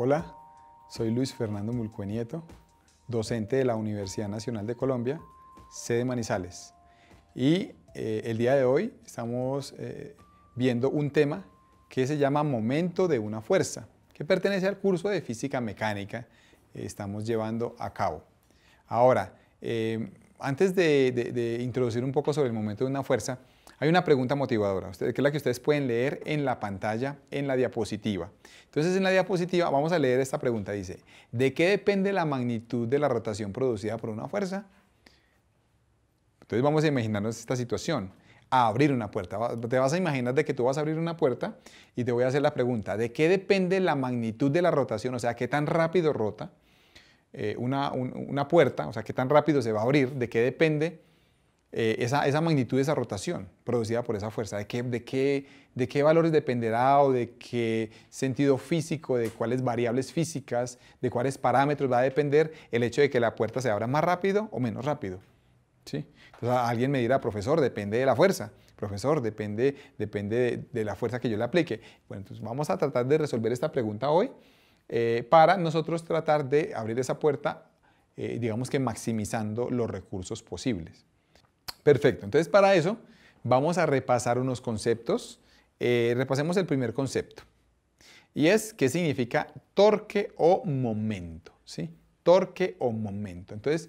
Hola, soy Luis Fernando Mulcuenieto, docente de la Universidad Nacional de Colombia, sede Manizales. Y eh, el día de hoy estamos eh, viendo un tema que se llama Momento de una Fuerza, que pertenece al curso de Física Mecánica que estamos llevando a cabo. Ahora, eh, antes de introducir un poco sobre el momento de una fuerza, hay una pregunta motivadora, que es la que ustedes pueden leer en la pantalla, en la diapositiva. Entonces, en la diapositiva vamos a leer esta pregunta. Dice, ¿de qué depende la magnitud de la rotación producida por una fuerza? Entonces vamos a imaginarnos esta situación. A abrir una puerta. Te vas a imaginar de que tú vas a abrir una puerta y te voy a hacer la pregunta, ¿de qué depende la magnitud de la rotación? O sea, ¿qué tan rápido rota eh, una, una puerta? O sea, ¿qué tan rápido se va a abrir? ¿De qué depende eh, esa, magnitud de esa rotación producida por esa fuerza? ¿De qué, valores dependerá o de qué sentido físico, de cuáles variables físicas, de cuáles parámetros va a depender el hecho de que la puerta se abra más rápido o menos rápido? ¿Sí? Entonces alguien me dirá, profesor, depende de la fuerza. Profesor, depende, de, la fuerza que yo le aplique. Bueno, entonces vamos a tratar de resolver esta pregunta hoy eh, para nosotros tratar de abrir esa puerta, eh, digamos que maximizando los recursos posibles. Perfecto, entonces para eso vamos a repasar unos conceptos. Eh, repasemos el primer concepto y es qué significa torque o momento, ¿sí? Torque o momento. Entonces,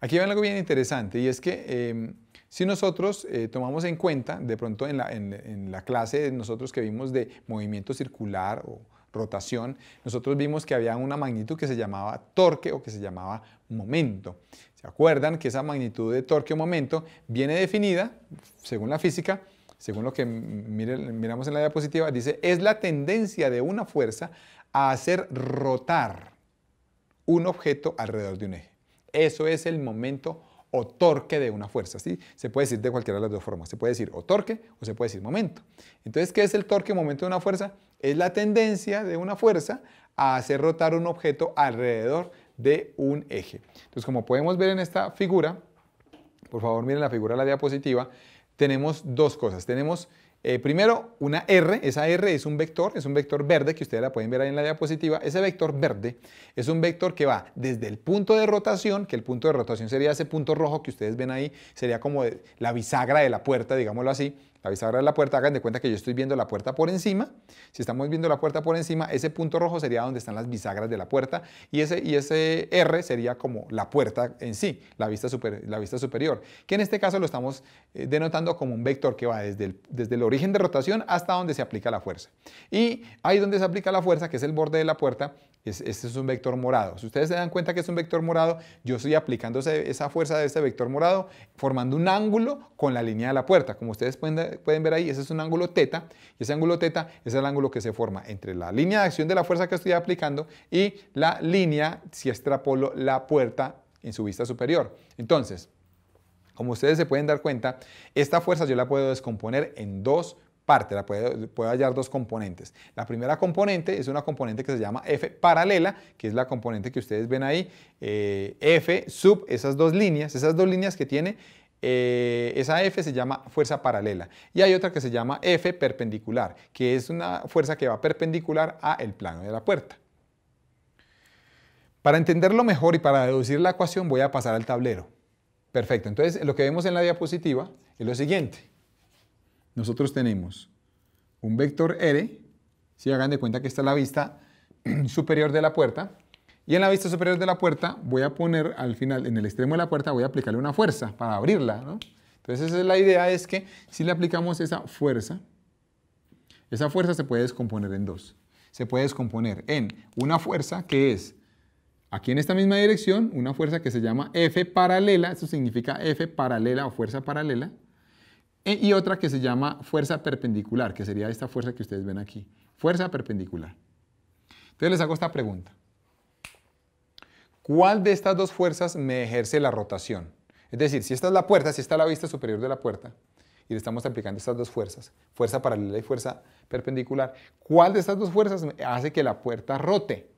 aquí va algo bien interesante y es que em, si nosotros eh, tomamos en cuenta, de pronto en la, en la clase nosotros que vimos de movimiento circular o rotación, nosotros vimos que había una magnitud que se llamaba torque o que se llamaba momento. ¿Se acuerdan que esa magnitud de torque o momento viene definida, según la física, según lo que miramos en la diapositiva, dice, es la tendencia de una fuerza a hacer rotar un objeto alrededor de un eje. Eso es el momento o torque de una fuerza. ¿sí? Se puede decir de cualquiera de las dos formas. Se puede decir o torque o se puede decir momento. Entonces, ¿qué es el torque o momento de una fuerza? Es la tendencia de una fuerza a hacer rotar un objeto alrededor de un eje. Entonces, como podemos ver en esta figura, por favor miren la figura de la diapositiva, tenemos dos cosas. Tenemos eh, primero una R, esa R es un vector, es un vector verde que ustedes la pueden ver ahí en la diapositiva. Ese vector verde es un vector que va desde el punto de rotación, que el punto de rotación sería ese punto rojo que ustedes ven ahí, sería como la bisagra de la puerta, digámoslo así, la bisagra de la puerta, hagan de cuenta que yo estoy viendo la puerta por encima. Si estamos viendo la puerta por encima, ese punto rojo sería donde están las bisagras de la puerta y ese, y ese R sería como la puerta en sí, la vista, la vista superior, que en este caso lo estamos eh, denotando como un vector que va desde el, desde el origen de rotación hasta donde se aplica la fuerza. Y ahí donde se aplica la fuerza, que es el borde de la puerta, este es un vector morado. Si ustedes se dan cuenta que es un vector morado, yo estoy aplicando esa fuerza de ese vector morado, formando un ángulo con la línea de la puerta. Como ustedes pueden pueden ver ahí, ese es un ángulo teta, y ese ángulo teta es el ángulo que se forma entre la línea de acción de la fuerza que estoy aplicando y la línea si extrapolo la puerta en su vista superior. Entonces, como ustedes se pueden dar cuenta, esta fuerza yo la puedo descomponer en dos partes, la puedo, hallar dos componentes. La primera componente es una componente que se llama F paralela, que es la componente que ustedes ven ahí, eh, F sub esas dos líneas, esas dos líneas que tiene eh, esa F se llama fuerza paralela y hay otra que se llama F perpendicular, que es una fuerza que va perpendicular a el plano de la puerta. Para entenderlo mejor y para deducir la ecuación voy a pasar al tablero. Perfecto, entonces lo que vemos en la diapositiva es lo siguiente. Nosotros tenemos un vector R, si hagan de cuenta que esta la vista superior de la puerta, y en la vista superior de la puerta voy a poner al final, en el extremo de la puerta, voy a aplicarle una fuerza para abrirla. Entonces es la idea, es que si le aplicamos esa fuerza, esa fuerza se puede descomponer en dos. Se puede descomponer en una fuerza que es aquí en esta misma dirección, una fuerza que se llama F paralela, eso significa F paralela o fuerza paralela, e, y otra que se llama fuerza perpendicular, que sería esta fuerza que ustedes ven aquí, fuerza perpendicular. Entonces les hago esta pregunta. ¿Cuál de estas dos fuerzas me ejerce la rotación? Es decir, si esta es la puerta, si está la vista superior de la puerta, y le estamos aplicando estas dos fuerzas, fuerza paralela y fuerza perpendicular, ¿cuál de estas dos fuerzas hace que la puerta rote?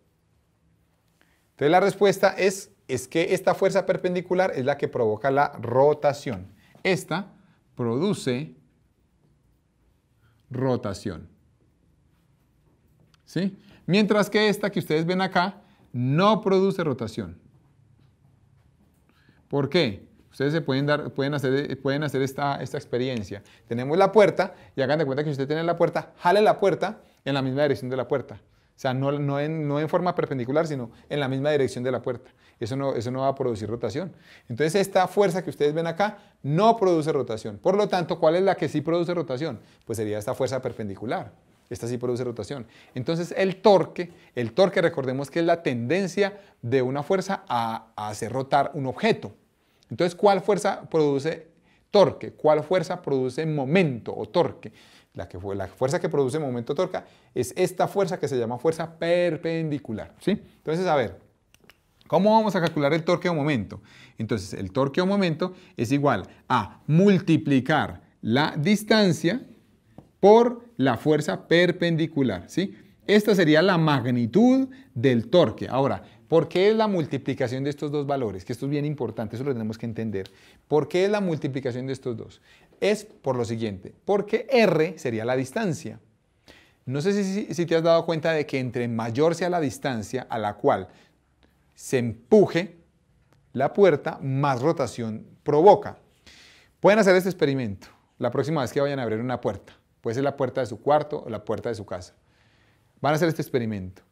Entonces la respuesta es, es que esta fuerza perpendicular es la que provoca la rotación. Esta produce rotación. ¿Sí? Mientras que esta que ustedes ven acá no produce rotación. ¿Por qué? Ustedes pueden, hacer, esta, experiencia. Tenemos la puerta y hagan de cuenta que si usted tiene la puerta, jale la puerta en la misma dirección de la puerta. O sea, no, en, forma perpendicular, sino en la misma dirección de la puerta. Eso no, eso no va a producir rotación. Entonces, esta fuerza que ustedes ven acá no produce rotación. Por lo tanto, ¿cuál es la que sí produce rotación? Pues sería esta fuerza perpendicular. Esta sí produce rotación. Entonces el torque, el torque recordemos que es la tendencia de una fuerza a, hacer rotar un objeto. Entonces, ¿cuál fuerza produce torque? ¿Cuál fuerza produce momento o torque? La, que, la fuerza que produce momento o torque es esta fuerza que se llama fuerza perpendicular. ¿sí? Entonces, a ver, ¿Cómo vamos a calcular el torque o momento? Entonces, el torque o momento es igual a multiplicar la distancia por la fuerza perpendicular, ¿sí? Esta sería la magnitud del torque. Ahora, ¿por qué es la multiplicación de estos dos valores? Que esto es bien importante, eso lo tenemos que entender. ¿Por qué es la multiplicación de estos dos? Es por lo siguiente, porque R sería la distancia. No sé si, si te has dado cuenta de que entre mayor sea la distancia a la cual se empuje la puerta, más rotación provoca. Pueden hacer este experimento la próxima vez que vayan a abrir una puerta. Puede ser la puerta de su cuarto o la puerta de su casa. Van a hacer este experimento.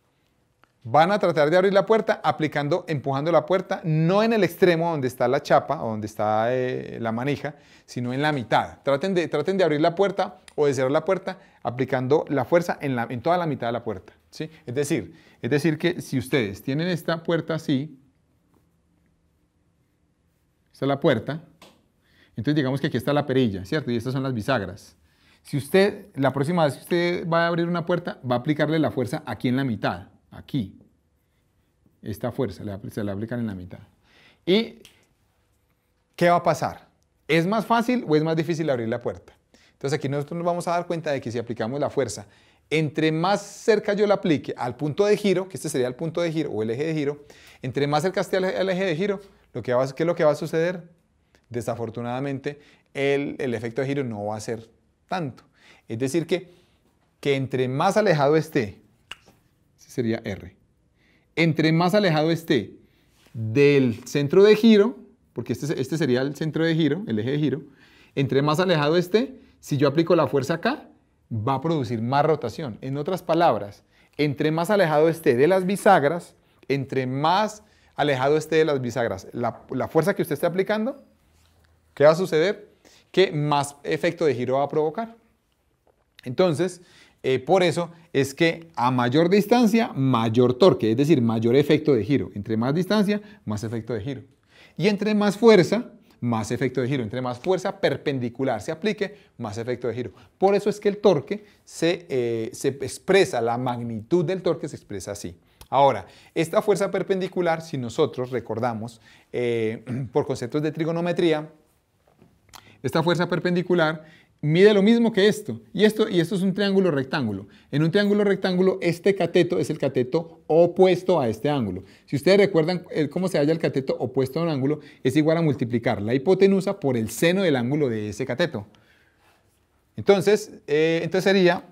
Van a tratar de abrir la puerta aplicando, empujando la puerta, no en el extremo donde está la chapa o donde está eh, la manija, sino en la mitad. Traten de, traten de abrir la puerta o de cerrar la puerta aplicando la fuerza en, en toda la mitad de la puerta. ¿sí? Es, decir, es decir, que si ustedes tienen esta puerta así, esta es la puerta, entonces digamos que aquí está la perilla, ¿cierto? Y estas son las bisagras. Si usted, la próxima vez que usted va a abrir una puerta, va a aplicarle la fuerza aquí en la mitad, aquí. Esta fuerza se la aplican en la mitad. ¿Y qué va a pasar? ¿Es más fácil o es más difícil abrir la puerta? Entonces aquí nosotros nos vamos a dar cuenta de que si aplicamos la fuerza, entre más cerca yo la aplique al punto de giro, que este sería el punto de giro o el eje de giro, entre más cerca esté el eje de giro, lo que va, ¿qué es lo que va a suceder? Desafortunadamente, el efecto de giro no va a ser es decir, que, que entre más alejado esté, sería R, entre más alejado esté del centro de giro, porque este, este sería el centro de giro, el eje de giro, entre más alejado esté, si yo aplico la fuerza acá, va a producir más rotación. En otras palabras, entre más alejado esté de las bisagras, entre más alejado esté de las bisagras, la, la fuerza que usted esté aplicando, ¿qué va a suceder? que más efecto de giro va a provocar. Entonces, eh, por eso es que a mayor distancia, mayor torque, es decir, mayor efecto de giro. Entre más distancia, más efecto de giro. Y entre más fuerza, más efecto de giro. Entre más fuerza perpendicular se aplique, más efecto de giro. Por eso es que el torque se, eh, expresa, la magnitud del torque se expresa así. Ahora, esta fuerza perpendicular, si nosotros recordamos eh, por conceptos de trigonometría, esta fuerza perpendicular mide lo mismo que esto. Y esto, y esto es un triángulo rectángulo. En un triángulo rectángulo, este cateto es el cateto opuesto a este ángulo. Si ustedes recuerdan eh, cómo se halla el cateto opuesto a un ángulo, es igual a multiplicar la hipotenusa por el seno del ángulo de ese cateto. Entonces, eh, entonces sería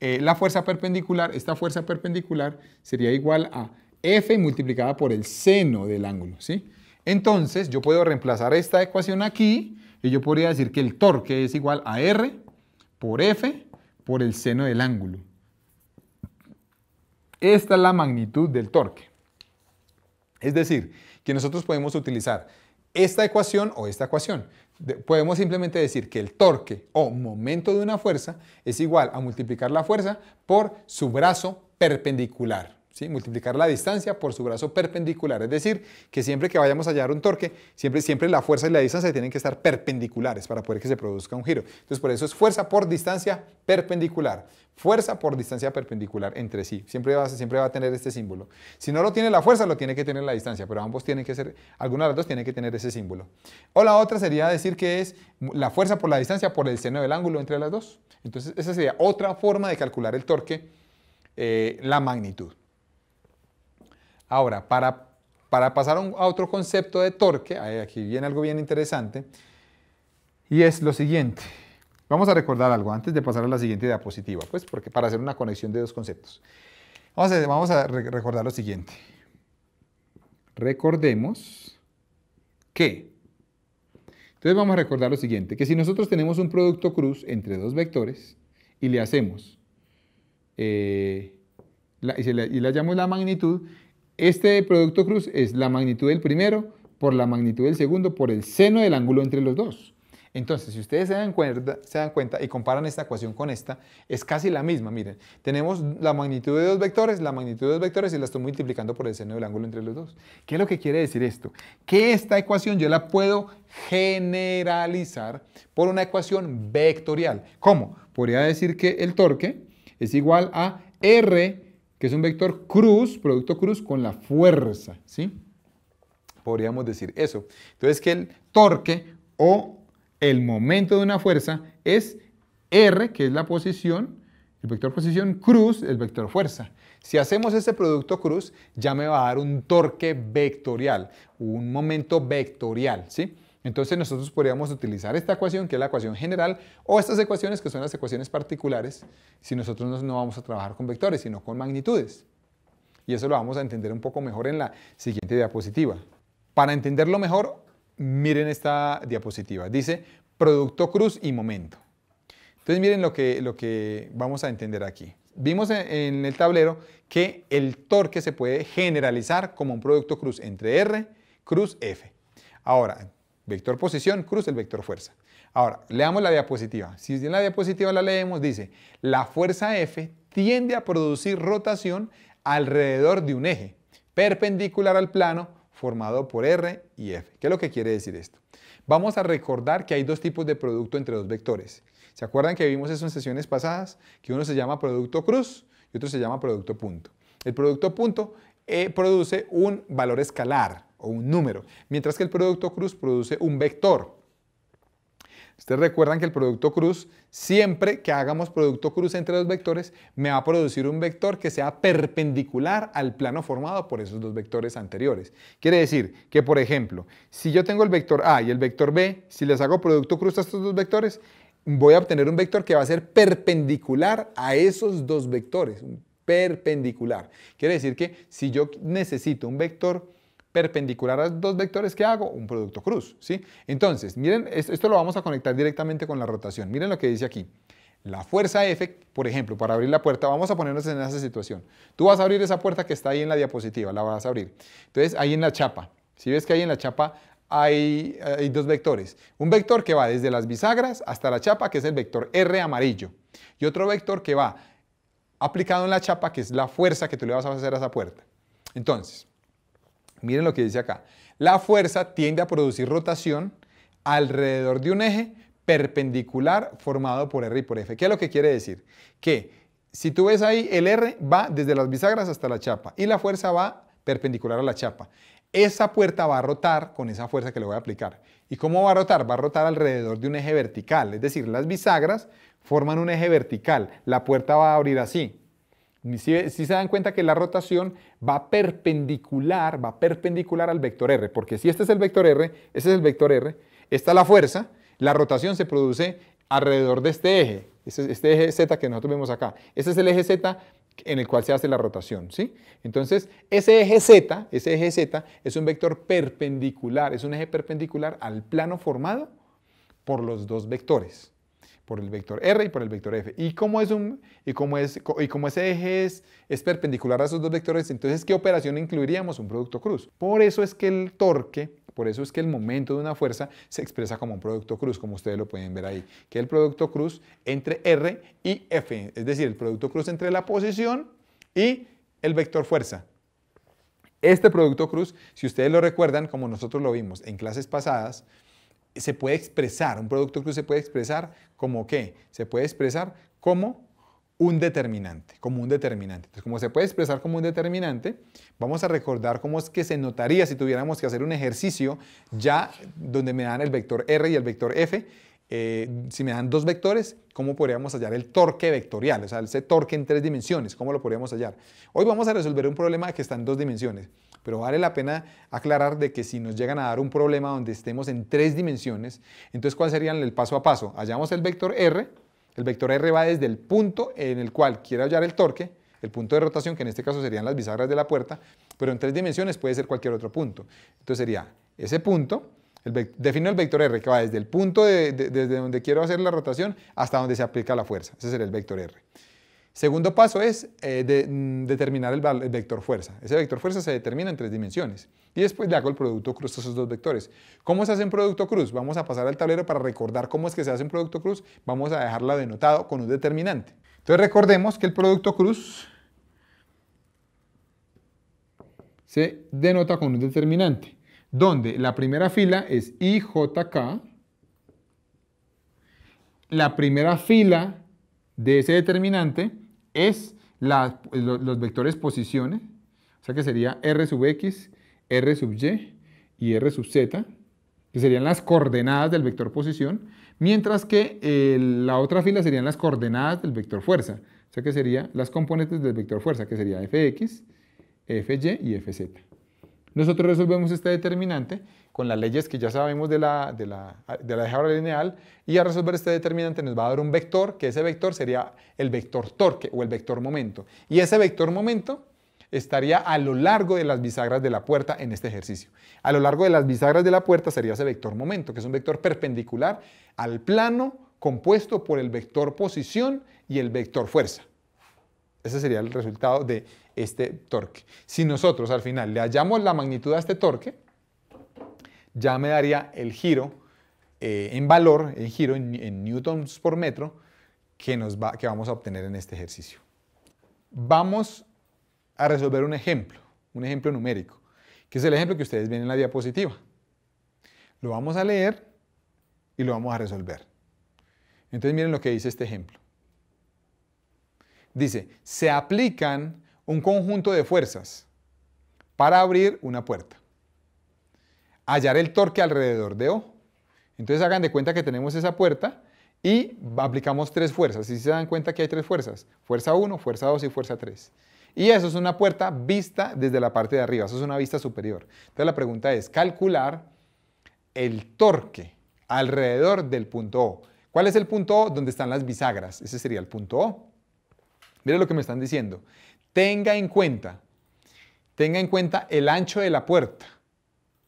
eh, la fuerza perpendicular, esta fuerza perpendicular sería igual a F multiplicada por el seno del ángulo, ¿sí? Entonces, yo puedo reemplazar esta ecuación aquí y yo podría decir que el torque es igual a R por F por el seno del ángulo. Esta es la magnitud del torque. Es decir, que nosotros podemos utilizar esta ecuación o esta ecuación. podemos simplemente decir que el torque o momento de una fuerza es igual a multiplicar la fuerza por su brazo perpendicular multiplicar la distancia por su brazo perpendicular. Es decir, que siempre que vayamos a hallar un torque, siempre, siempre la fuerza y la distancia tienen que estar perpendiculares para poder que se produzca un giro. Entonces, por eso es fuerza por distancia perpendicular. Fuerza por distancia perpendicular entre sí. Siempre va, siempre va a tener este símbolo. Si no lo tiene la fuerza, lo tiene que tener la distancia, pero ambos tienen que ser, alguna de las dos tiene que tener ese símbolo. O la otra sería decir que es la fuerza por la distancia por el seno del ángulo entre las dos. Entonces, esa sería otra forma de calcular el torque, eh, la magnitud. Ahora, para, pasar a, otro concepto de torque, aquí viene algo bien interesante, y es lo siguiente. Vamos a recordar algo antes de pasar a la siguiente diapositiva, pues, porque para hacer una conexión de dos conceptos. Vamos a, recordar lo siguiente. Recordemos que. Entonces vamos a recordar lo siguiente, que si nosotros tenemos un producto cruz entre dos vectores y le hacemos, eh, la, y, le, y la magnitud, este producto cruz es la magnitud del primero por la magnitud del segundo por el seno del ángulo entre los dos. Entonces, si ustedes se dan, cuenta, y comparan esta ecuación con esta, es casi la misma. Miren, tenemos la magnitud de dos vectores, la magnitud de dos vectores y la estoy multiplicando por el seno del ángulo entre los dos. ¿Qué es lo que quiere decir esto? Que esta ecuación yo la puedo generalizar por una ecuación vectorial. ¿Cómo? Podría decir que el torque es igual a R que es un vector cruz, producto cruz con la fuerza, ¿sí? Podríamos decir eso. Entonces que el torque o el momento de una fuerza es R, que es la posición, el vector posición cruz, el vector fuerza. Si hacemos ese producto cruz, ya me va a dar un torque vectorial, un momento vectorial, ¿sí? Entonces nosotros podríamos utilizar esta ecuación, que es la ecuación general, o estas ecuaciones, que son las ecuaciones particulares, si nosotros no vamos a trabajar con vectores, sino con magnitudes. Y eso lo vamos a entender un poco mejor en la siguiente diapositiva. Para entenderlo mejor, miren esta diapositiva. Dice producto cruz y momento. Entonces miren lo que, lo que vamos a entender aquí. Vimos en, el tablero que el torque se puede generalizar como un producto cruz entre R cruz F. Ahora, Vector posición cruz el vector fuerza. Ahora, leamos la diapositiva. Si en la diapositiva la leemos, dice, la fuerza F tiende a producir rotación alrededor de un eje perpendicular al plano formado por R y F. ¿Qué es lo que quiere decir esto? Vamos a recordar que hay dos tipos de producto entre dos vectores. ¿Se acuerdan que vimos eso en sesiones pasadas? Que uno se llama producto cruz y otro se llama producto punto. El producto punto eh, produce un valor escalar, o un número, mientras que el producto cruz produce un vector. Ustedes recuerdan que el producto cruz, siempre que hagamos producto cruz entre dos vectores, me va a producir un vector que sea perpendicular al plano formado por esos dos vectores anteriores. Quiere decir que, por ejemplo, si yo tengo el vector A y el vector B, si les hago producto cruz a estos dos vectores, voy a obtener un vector que va a ser perpendicular a esos dos vectores. Perpendicular. Quiere decir que si yo necesito un vector perpendicular a dos vectores que hago, un producto cruz. ¿sí? Entonces, miren, esto, lo vamos a conectar directamente con la rotación. Miren lo que dice aquí. La fuerza F, por ejemplo, para abrir la puerta, vamos a ponernos en esa situación. Tú vas a abrir esa puerta que está ahí en la diapositiva, la vas a abrir. Entonces, ahí en la chapa, si ves que ahí en la chapa hay, hay, dos vectores. Un vector que va desde las bisagras hasta la chapa, que es el vector R amarillo. Y otro vector que va aplicado en la chapa, que es la fuerza que tú le vas a hacer a esa puerta. Entonces, Miren lo que dice acá. La fuerza tiende a producir rotación alrededor de un eje perpendicular formado por R y por F. ¿Qué es lo que quiere decir? Que si tú ves ahí, el R va desde las bisagras hasta la chapa y la fuerza va perpendicular a la chapa. Esa puerta va a rotar con esa fuerza que le voy a aplicar. ¿Y cómo va a rotar? Va a rotar alrededor de un eje vertical, es decir, las bisagras forman un eje vertical. La puerta va a abrir así, si, se dan cuenta que la rotación va perpendicular, va perpendicular al vector R, porque si este es el vector R, ese es el vector R, esta la fuerza, la rotación se produce alrededor de este eje, este, eje Z que nosotros vemos acá. Este es el eje Z en el cual se hace la rotación, ¿sí? Entonces, ese eje Z, ese eje Z es un vector perpendicular, es un eje perpendicular al plano formado por los dos vectores por el vector R y por el vector F. Y cómo es un, y es, y ese eje es, es perpendicular a esos dos vectores, entonces ¿qué operación incluiríamos? Un producto cruz. Por eso es que el torque por eso es que el momento de una fuerza se expresa como un producto cruz, como ustedes lo pueden ver ahí, que es el producto cruz entre R y F, es decir, el producto cruz entre la posición y el vector fuerza. Este producto cruz, si ustedes lo recuerdan, como nosotros lo vimos en clases pasadas, se puede expresar, un producto cruz se puede expresar como qué? Se puede expresar como un determinante, como un determinante. Entonces, como se puede expresar como un determinante, vamos a recordar cómo es que se notaría si tuviéramos que hacer un ejercicio ya donde me dan el vector R y el vector F eh, si me dan dos vectores, ¿cómo podríamos hallar el torque vectorial? O sea, ese torque en tres dimensiones, ¿cómo lo podríamos hallar? Hoy vamos a resolver un problema que está en dos dimensiones, pero vale la pena aclarar de que si nos llegan a dar un problema donde estemos en tres dimensiones, entonces ¿cuál sería el paso a paso? Hallamos el vector R, el vector R va desde el punto en el cual quiero hallar el torque, el punto de rotación, que en este caso serían las bisagras de la puerta, pero en tres dimensiones puede ser cualquier otro punto. Entonces sería ese punto, el defino el vector R, que va desde el punto desde donde quiero hacer la rotación hasta donde se aplica la fuerza. Ese será el vector R. Segundo paso es eh, mm, determinar el, vector fuerza. Ese vector fuerza se determina en tres dimensiones. Y después le hago el producto cruz a esos dos vectores. ¿Cómo se hace un producto cruz? Vamos a pasar al tablero para recordar cómo es que se hace un producto cruz. Vamos a dejarlo denotado con un determinante. Entonces recordemos que el producto cruz se denota con un determinante donde la primera fila es IJK, la primera fila de ese determinante es los, vectores posiciones, o sea que sería R sub X, R sub Y y R sub Z, que serían las coordenadas del vector posición, mientras que eh, la otra fila serían las coordenadas del vector fuerza, o sea que serían las componentes del vector fuerza, que sería Fx, Fy y Fz. Nosotros resolvemos este determinante con las leyes que ya sabemos de la, de de lineal y a resolver este determinante nos va a dar un vector, que ese vector sería el vector torque o el vector momento. Y ese vector momento estaría a lo largo de las bisagras de la puerta en este ejercicio. A lo largo de las bisagras de la puerta sería ese vector momento, que es un vector perpendicular al plano compuesto por el vector posición y el vector fuerza. Ese sería el resultado de este torque. Si nosotros al final le hallamos la magnitud a este torque, ya me daría el giro eh, en valor, el giro en, newtons por metro que, nos va, que vamos a obtener en este ejercicio. Vamos a resolver un ejemplo, un ejemplo numérico, que es el ejemplo que ustedes ven en la diapositiva. Lo vamos a leer y lo vamos a resolver. Entonces miren lo que dice este ejemplo. Dice, se aplican un conjunto de fuerzas para abrir una puerta. Hallar el torque alrededor de O. Entonces hagan de cuenta que tenemos esa puerta y aplicamos tres fuerzas. Si se dan cuenta que hay tres fuerzas, fuerza 1, fuerza 2 y fuerza 3. Y eso es una puerta vista desde la parte de arriba, eso es una vista superior. Entonces la pregunta es calcular el torque alrededor del punto O. ¿Cuál es el punto O? Donde están las bisagras. Ese sería el punto O. Mire lo que me están diciendo. Tenga en cuenta, tenga en cuenta el ancho de la puerta,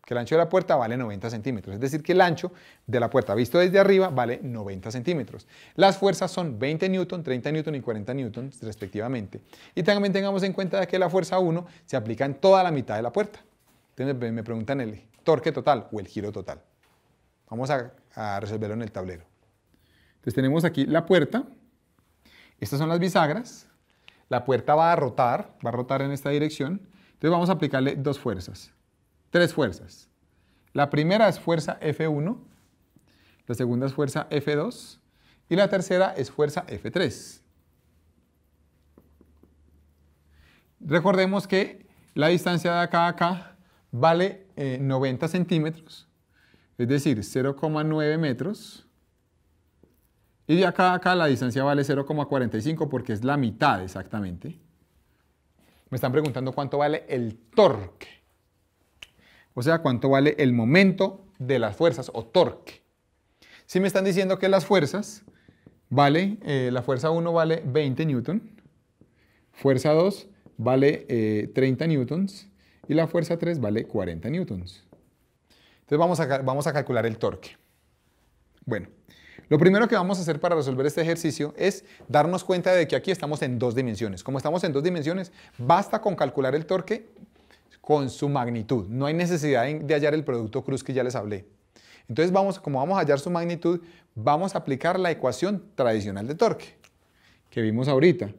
que el ancho de la puerta vale 90 centímetros, es decir, que el ancho de la puerta visto desde arriba vale 90 centímetros. Las fuerzas son 20 newton, 30 newton y 40 newton respectivamente. Y también tengamos en cuenta que la fuerza 1 se aplica en toda la mitad de la puerta. Entonces me preguntan el torque total o el giro total. Vamos a, a resolverlo en el tablero. Entonces tenemos aquí la puerta, estas son las bisagras. La puerta va a rotar, va a rotar en esta dirección. Entonces vamos a aplicarle dos fuerzas, tres fuerzas. La primera es fuerza F1, la segunda es fuerza F2 y la tercera es fuerza F3. Recordemos que la distancia de acá a acá vale 90 eh, centímetros, es decir, 0,9 metros y de acá a acá la distancia vale 0,45 porque es la mitad exactamente. Me están preguntando cuánto vale el torque. O sea, cuánto vale el momento de las fuerzas o torque. Si me están diciendo que las fuerzas vale, eh, la fuerza 1 vale 20 newton, fuerza 2 vale 30 eh, newtons y la fuerza 3 vale 40 newtons. Entonces vamos a, vamos a calcular el torque. Bueno, lo primero que vamos a hacer para resolver este ejercicio es darnos cuenta de que aquí estamos en dos dimensiones. Como estamos en dos dimensiones, basta con calcular el torque con su magnitud. No hay necesidad de hallar el producto cruz que ya les hablé. Entonces, vamos, como vamos a hallar su magnitud, vamos a aplicar la ecuación tradicional de torque que vimos ahorita.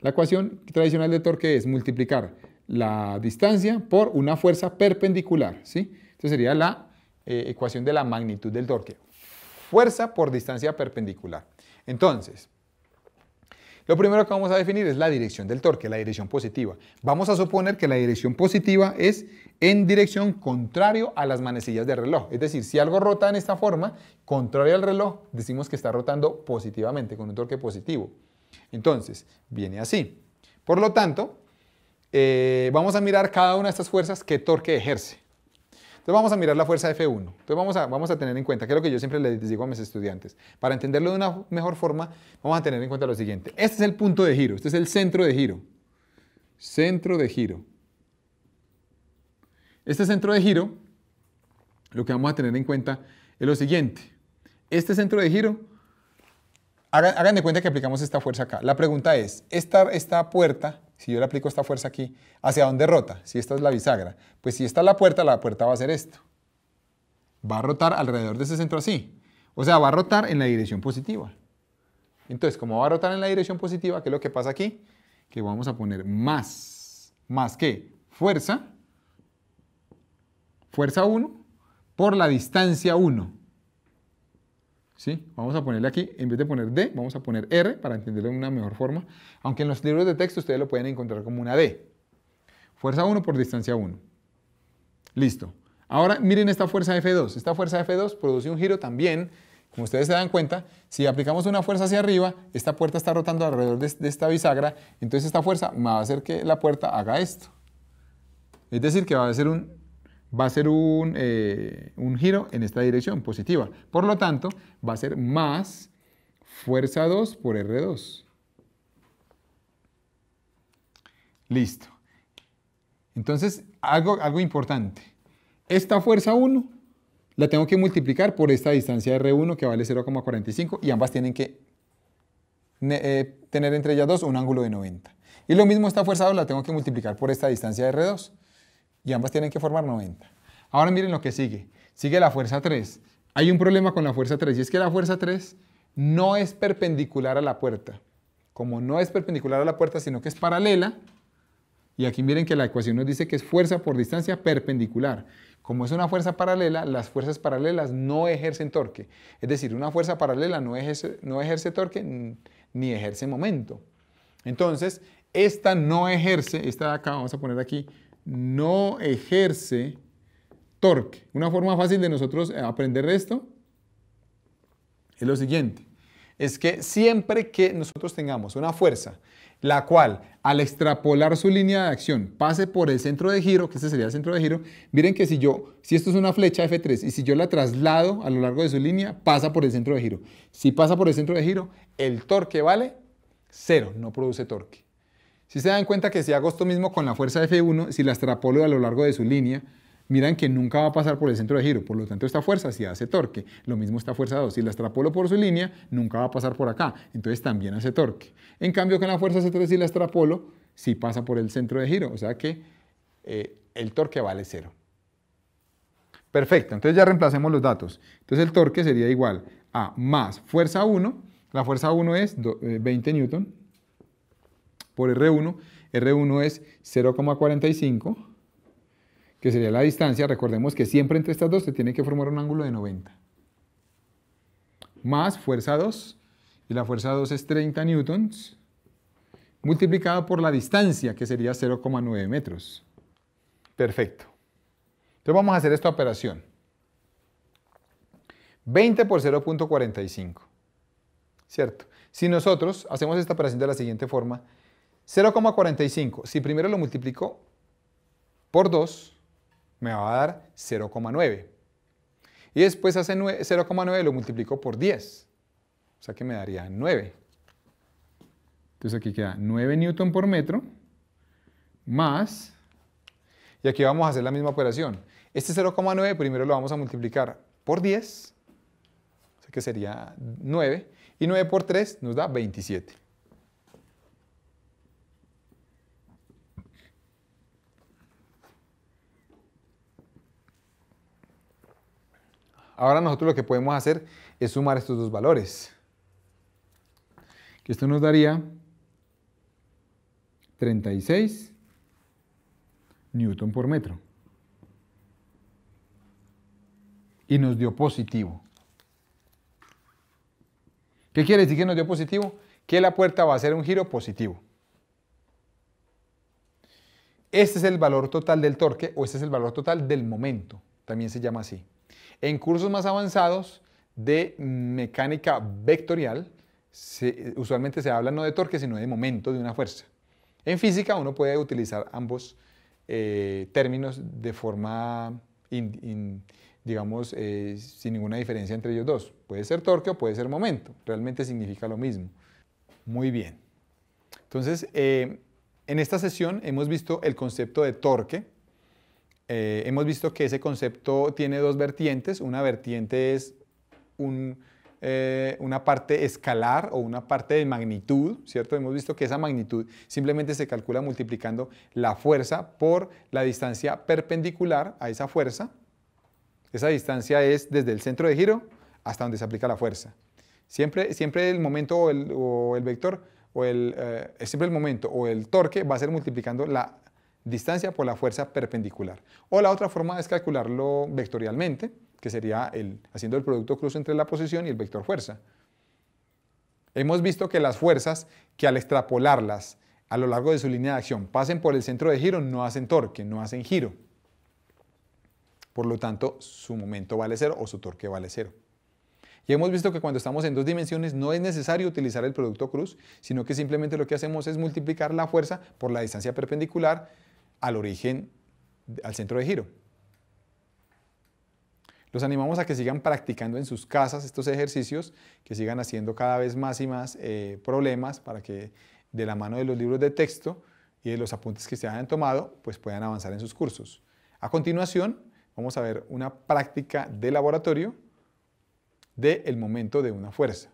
La ecuación tradicional de torque es multiplicar la distancia por una fuerza perpendicular. ¿sí? sería la eh, ecuación de la magnitud del torque fuerza por distancia perpendicular. Entonces, lo primero que vamos a definir es la dirección del torque, la dirección positiva. Vamos a suponer que la dirección positiva es en dirección contrario a las manecillas del reloj. Es decir, si algo rota en esta forma, contrario al reloj, decimos que está rotando positivamente, con un torque positivo. Entonces, viene así. Por lo tanto, eh, vamos a mirar cada una de estas fuerzas qué torque ejerce. Entonces vamos a mirar la fuerza F1. Entonces vamos a, vamos a tener en cuenta, que es lo que yo siempre les digo a mis estudiantes, para entenderlo de una mejor forma, vamos a tener en cuenta lo siguiente. Este es el punto de giro, este es el centro de giro. Centro de giro. Este centro de giro, lo que vamos a tener en cuenta es lo siguiente. Este centro de giro, hagan, de cuenta que aplicamos esta fuerza acá. La pregunta es, esta puerta si yo le aplico esta fuerza aquí, ¿hacia dónde rota? Si esta es la bisagra. Pues si esta es la puerta, la puerta va a hacer esto. Va a rotar alrededor de ese centro así. O sea, va a rotar en la dirección positiva. Entonces, como va a rotar en la dirección positiva, ¿qué es lo que pasa aquí? Que vamos a poner más, más que fuerza, fuerza 1, por la distancia 1. Vamos a ponerle aquí, en vez de poner D, vamos a poner R para entenderlo de una mejor forma, aunque en los libros de texto ustedes lo pueden encontrar como una D. Fuerza 1 por distancia 1. Listo. Ahora miren esta fuerza F2. Esta fuerza F2 produce un giro también. Como ustedes se dan cuenta, si aplicamos una fuerza hacia arriba, esta puerta está rotando alrededor de, de esta bisagra, entonces esta fuerza va a hacer que la puerta haga esto. Es decir, que va a hacer un va a ser eh, un, giro en esta dirección positiva. Por lo tanto, va a ser más fuerza 2 por R2. Listo. Entonces, algo, importante. Esta fuerza 1 la tengo que multiplicar por esta distancia R1 que vale 0,45 y ambas tienen que eh, tener entre ellas dos un ángulo de 90. Y lo mismo esta fuerza 2 la tengo que multiplicar por esta distancia R2 y ambas tienen que formar 90. Ahora miren lo que sigue. Sigue la fuerza 3. Hay un problema con la fuerza 3 y es que la fuerza 3 no es perpendicular a la puerta. Como no es perpendicular a la puerta, sino que es paralela, y aquí miren que la ecuación nos dice que es fuerza por distancia perpendicular. Como es una fuerza paralela, las fuerzas paralelas no ejercen torque. Es decir, una fuerza paralela no ejerce, no ejerce torque ni ejerce momento. Entonces, esta no ejerce, esta de acá, vamos a poner aquí no ejerce torque. Una forma fácil de nosotros eh, aprender esto es lo siguiente. Es que siempre que nosotros tengamos una fuerza, la cual al extrapolar su línea de acción pase por el centro de giro, que ese sería el centro de giro, miren que si yo, si esto es una flecha F3 y si yo la traslado a lo largo de su línea, pasa por el centro de giro. Si pasa por el centro de giro, el torque vale cero, no produce torque. Si se dan cuenta que si hago esto mismo con la fuerza F1, si la extrapolo a lo largo de su línea, miran que nunca va a pasar por el centro de giro, por lo tanto esta fuerza sí hace torque. Lo mismo esta fuerza 2, si la extrapolo por su línea, nunca va a pasar por acá, entonces también hace torque. En cambio con la fuerza C3 si la extrapolo, sí pasa por el centro de giro, o sea que eh, el torque vale cero. Perfecto, entonces ya reemplacemos los datos. Entonces el torque sería igual a más fuerza 1, la fuerza 1 es 20 eh, newton, por R1. R1 es 0,45, que sería la distancia. Recordemos que siempre entre estas dos se tiene que formar un ángulo de 90. Más fuerza 2, y la fuerza 2 es 30 newtons, multiplicada por la distancia, que sería 0,9 metros. Perfecto. Entonces vamos a hacer esta operación. 20 por 0.45. ¿Cierto? Si nosotros hacemos esta operación de la siguiente forma, 0,45, si primero lo multiplico por 2, me va a dar 0,9. Y después hace 0,9 lo multiplico por 10, o sea que me daría 9. Entonces aquí queda 9 newton por metro más, y aquí vamos a hacer la misma operación. Este 0,9 primero lo vamos a multiplicar por 10, o sea que sería 9, y 9 por 3 nos da 27. Ahora nosotros lo que podemos hacer es sumar estos dos valores. Que esto nos daría 36 newton por metro. Y nos dio positivo. ¿Qué quiere decir que nos dio positivo? Que la puerta va a hacer un giro positivo. Este es el valor total del torque o este es el valor total del momento. También se llama así. En cursos más avanzados de mecánica vectorial, usualmente se habla no de torque, sino de momento de una fuerza. En física uno puede utilizar ambos eh, términos de forma, digamos, eh, sin ninguna diferencia entre ellos dos. Puede ser torque o puede ser momento, realmente significa lo mismo. Muy bien. Entonces, eh, en esta sesión hemos visto el concepto de torque, eh, hemos visto que ese concepto tiene dos vertientes. Una vertiente es eh, una parte escalar o una parte de magnitud, ¿cierto? Hemos visto que esa magnitud simplemente se calcula multiplicando la fuerza por la distancia perpendicular a esa fuerza. Esa distancia es desde el centro de giro hasta donde se aplica la fuerza. Siempre, siempre el momento o el, vector o el, eh, siempre el momento o el torque va a ser multiplicando la distancia por la fuerza perpendicular. O la otra forma es calcularlo vectorialmente, que sería el, haciendo el producto cruz entre la posición y el vector fuerza. Hemos visto que las fuerzas que al extrapolarlas a lo largo de su línea de acción pasen por el centro de giro no hacen torque, no hacen giro. Por lo tanto, su momento vale cero o su torque vale cero. Y hemos visto que cuando estamos en dos dimensiones no es necesario utilizar el producto cruz, sino que simplemente lo que hacemos es multiplicar la fuerza por la distancia perpendicular al origen, al centro de giro. Los animamos a que sigan practicando en sus casas estos ejercicios, que sigan haciendo cada vez más y más eh, problemas para que de la mano de los libros de texto y de los apuntes que se hayan tomado, pues puedan avanzar en sus cursos. A continuación, vamos a ver una práctica de laboratorio del el momento de una fuerza.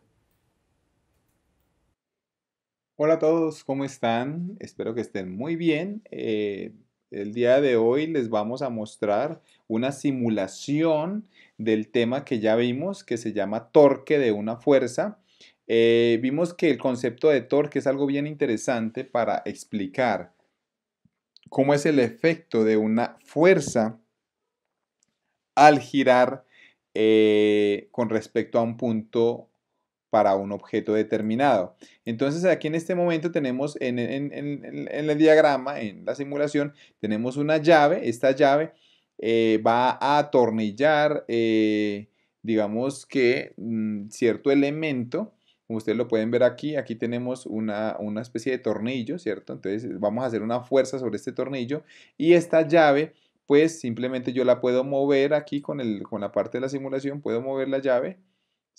Hola a todos, ¿cómo están? Espero que estén muy bien. Eh, el día de hoy les vamos a mostrar una simulación del tema que ya vimos, que se llama torque de una fuerza. Eh, vimos que el concepto de torque es algo bien interesante para explicar cómo es el efecto de una fuerza al girar eh, con respecto a un punto para un objeto determinado. Entonces aquí en este momento tenemos en, el diagrama, en la simulación, tenemos una llave. Esta llave eh, va a atornillar, eh, digamos que mm, cierto elemento. Como ustedes lo pueden ver aquí, aquí tenemos una, una especie de tornillo, ¿cierto? Entonces vamos a hacer una fuerza sobre este tornillo y esta llave pues simplemente yo la puedo mover aquí con, el, con la parte de la simulación, puedo mover la llave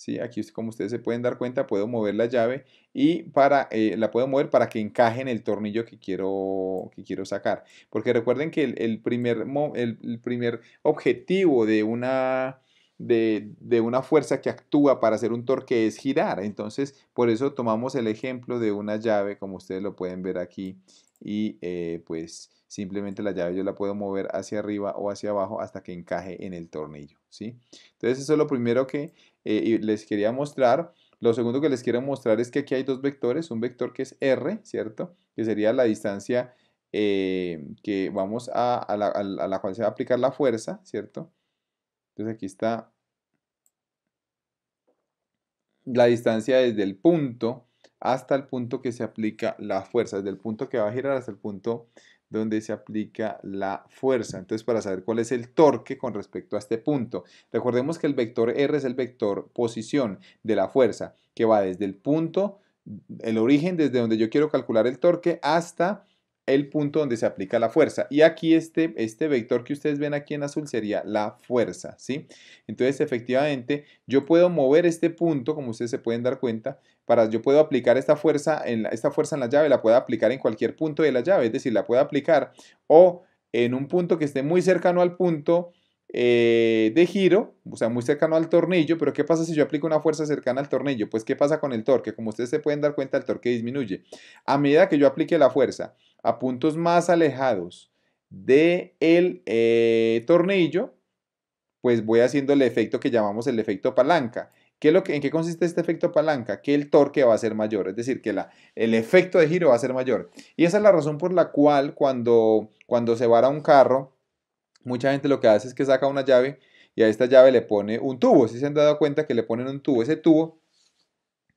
¿sí? Aquí como ustedes se pueden dar cuenta puedo mover la llave y para, eh, la puedo mover para que encaje en el tornillo que quiero, que quiero sacar. Porque recuerden que el, primer, el, primer objetivo de una... De, una fuerza que actúa para hacer un torque es girar. Entonces, por eso tomamos el ejemplo de una llave, como ustedes lo pueden ver aquí, y eh, pues simplemente la llave yo la puedo mover hacia arriba o hacia abajo hasta que encaje en el tornillo, ¿sí? Entonces, eso es lo primero que eh, y les quería mostrar. Lo segundo que les quiero mostrar es que aquí hay dos vectores, un vector que es r, ¿cierto? Que sería la distancia eh, que vamos a, la, a, la, cual se va a aplicar la fuerza, ¿cierto? Entonces aquí está la distancia desde el punto hasta el punto que se aplica la fuerza, desde el punto que va a girar hasta el punto donde se aplica la fuerza. Entonces, para saber cuál es el torque con respecto a este punto, recordemos que el vector R es el vector posición de la fuerza, que va desde el punto, el origen desde donde yo quiero calcular el torque hasta el punto donde se aplica la fuerza. Y aquí este, este vector que ustedes ven aquí en azul sería la fuerza, ¿sí? Entonces, efectivamente, yo puedo mover este punto, como ustedes se pueden dar cuenta, para yo puedo aplicar esta fuerza en la, esta fuerza en la llave la puedo aplicar en cualquier punto de la llave, es decir, la puedo aplicar o en un punto que esté muy cercano al punto eh, de giro, o sea, muy cercano al tornillo, pero ¿qué pasa si yo aplico una fuerza cercana al tornillo? Pues ¿qué pasa con el torque? Como ustedes se pueden dar cuenta, el torque disminuye. A medida que yo aplique la fuerza a puntos más alejados del eh, tornillo, pues voy haciendo el efecto que llamamos el efecto palanca. ¿Qué lo que, ¿En qué consiste este efecto palanca? Que el torque va a ser mayor, es decir, que la, el efecto de giro va a ser mayor. Y esa es la razón por la cual cuando, cuando se vara un carro, mucha gente lo que hace es que saca una llave y a esta llave le pone un tubo. Si se han dado cuenta que le ponen un tubo, ese tubo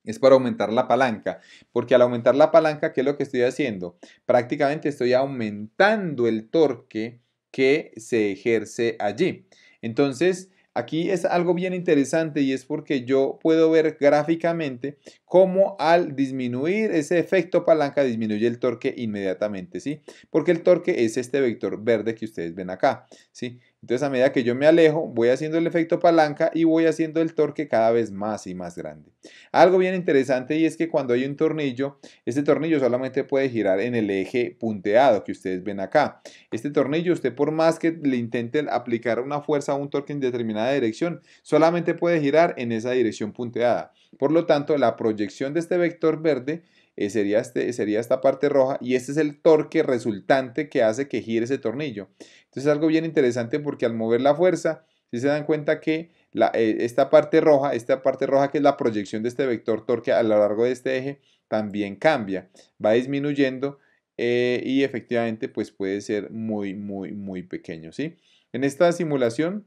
es para aumentar la palanca, porque al aumentar la palanca, ¿qué es lo que estoy haciendo? Prácticamente estoy aumentando el torque que se ejerce allí. Entonces, Aquí es algo bien interesante y es porque yo puedo ver gráficamente cómo al disminuir ese efecto palanca disminuye el torque inmediatamente, ¿sí? Porque el torque es este vector verde que ustedes ven acá, ¿sí? Entonces a medida que yo me alejo, voy haciendo el efecto palanca y voy haciendo el torque cada vez más y más grande. Algo bien interesante y es que cuando hay un tornillo, este tornillo solamente puede girar en el eje punteado que ustedes ven acá. Este tornillo, usted por más que le intente aplicar una fuerza o un torque en determinada dirección, solamente puede girar en esa dirección punteada. Por lo tanto, la proyección de este vector verde eh, este, sería, esta parte roja y este es el torque resultante que hace que gire ese tornillo. Entonces es algo bien interesante porque al mover la fuerza, si se dan cuenta que eh, esta parte roja, esta parte roja que es la proyección de este vector torque a lo largo de este eje, también cambia, va disminuyendo eh, y efectivamente pues puede ser muy, muy, muy pequeño, ¿sí? En esta simulación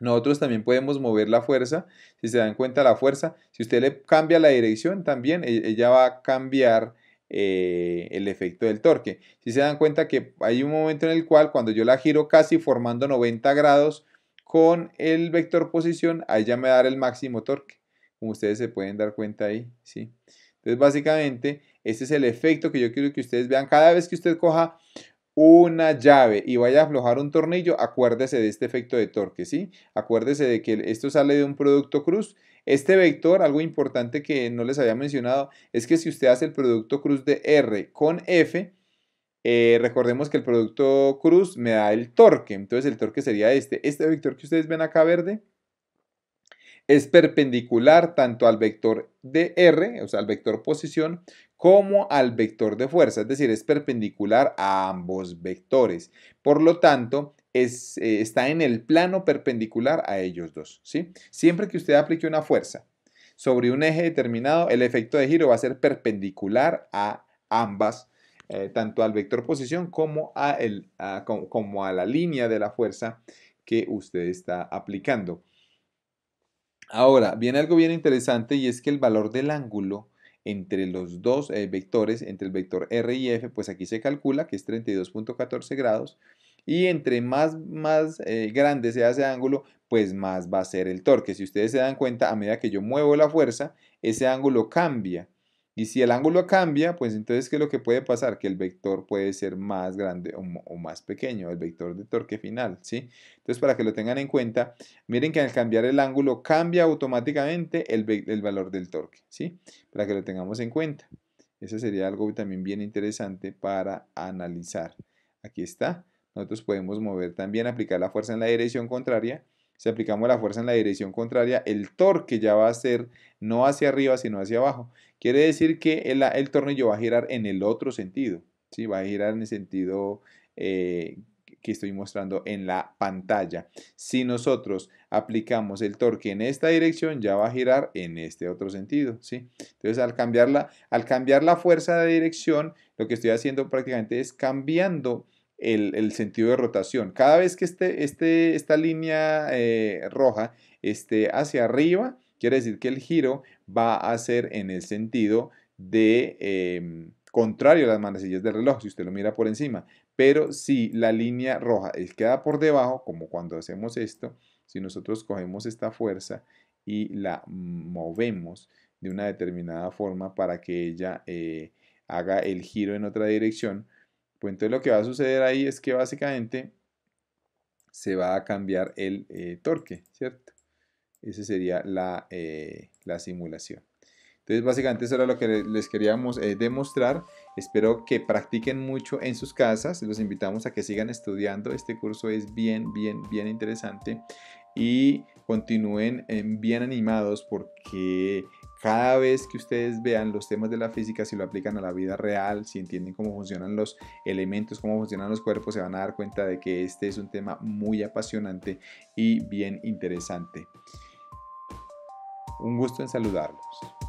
nosotros también podemos mover la fuerza, si se dan cuenta la fuerza, si usted le cambia la dirección también, e-, ella va a cambiar eh, el efecto del torque. Si se dan cuenta que hay un momento en el cual cuando yo la giro casi formando 90 grados con el vector posición, ahí ya me va dar el máximo torque, como ustedes se pueden dar cuenta ahí, ¿sí? Entonces básicamente ese es el efecto que yo quiero que ustedes vean cada vez que usted coja una llave y vaya a aflojar un tornillo, acuérdese de este efecto de torque, ¿sí? Acuérdese de que esto sale de un producto cruz. Este vector, algo importante que no les había mencionado, es que si usted hace el producto cruz de R con F, eh, recordemos que el producto cruz me da el torque, entonces el torque sería este. Este vector que ustedes ven acá verde es perpendicular tanto al vector de R, o sea, al vector posición, como al vector de fuerza, es decir, es perpendicular a ambos vectores. Por lo tanto, es, eh, está en el plano perpendicular a ellos dos. ¿sí? Siempre que usted aplique una fuerza sobre un eje determinado, el efecto de giro va a ser perpendicular a ambas, eh, tanto al vector posición como a, como a la línea de la fuerza que usted está aplicando. Ahora, viene algo bien interesante y es que el valor del ángulo entre los dos eh, vectores, entre el vector R y F, pues aquí se calcula que es 32.14 grados. Y entre más, más eh, grande sea ese ángulo, pues más va a ser el torque. Si ustedes se dan cuenta, a medida que yo muevo la fuerza, ese ángulo cambia. Y si el ángulo cambia, pues entonces, ¿qué es lo que puede pasar? Que el vector puede ser más grande o, más pequeño, el vector de torque final, ¿sí? Entonces, para que lo tengan en cuenta, miren que al cambiar el ángulo cambia automáticamente el, el valor del torque, ¿sí? Para que lo tengamos en cuenta. Eso sería algo también bien interesante para analizar. Aquí está. Nosotros podemos mover también, aplicar la fuerza en la dirección contraria. Si aplicamos la fuerza en la dirección contraria, el torque ya va a ser no hacia arriba, sino hacia abajo. Quiere decir que el, tornillo va a girar en el otro sentido, ¿sí? va a girar en el sentido eh, que estoy mostrando en la pantalla. Si nosotros aplicamos el torque en esta dirección, ya va a girar en este otro sentido, ¿sí? Entonces, al cambiar la, al cambiar la fuerza de dirección, lo que estoy haciendo prácticamente es cambiando el, sentido de rotación. Cada vez que este, este esta línea eh, roja esté hacia arriba, quiere decir que el giro va a ser en el sentido de em, contrario a las manecillas del reloj, si usted lo mira por encima. Pero si la línea roja queda por debajo, como cuando hacemos esto, si nosotros cogemos esta fuerza y la movemos de una determinada forma para que ella eh, haga el giro en otra dirección, pues entonces lo que va a suceder ahí es que básicamente se va a cambiar el eh, torque, ¿cierto? Esa sería eh, la, simulación. Entonces, básicamente eso era lo que les queríamos eh, demostrar. Espero que practiquen mucho en sus casas. Los invitamos a que sigan estudiando. Este curso es bien, bien, bien interesante. Y continúen eh, bien animados porque cada vez que ustedes vean los temas de la física, si lo aplican a la vida real, si entienden cómo funcionan los elementos, cómo funcionan los cuerpos, se van a dar cuenta de que este es un tema muy apasionante y bien interesante. Un gusto en saludarlos.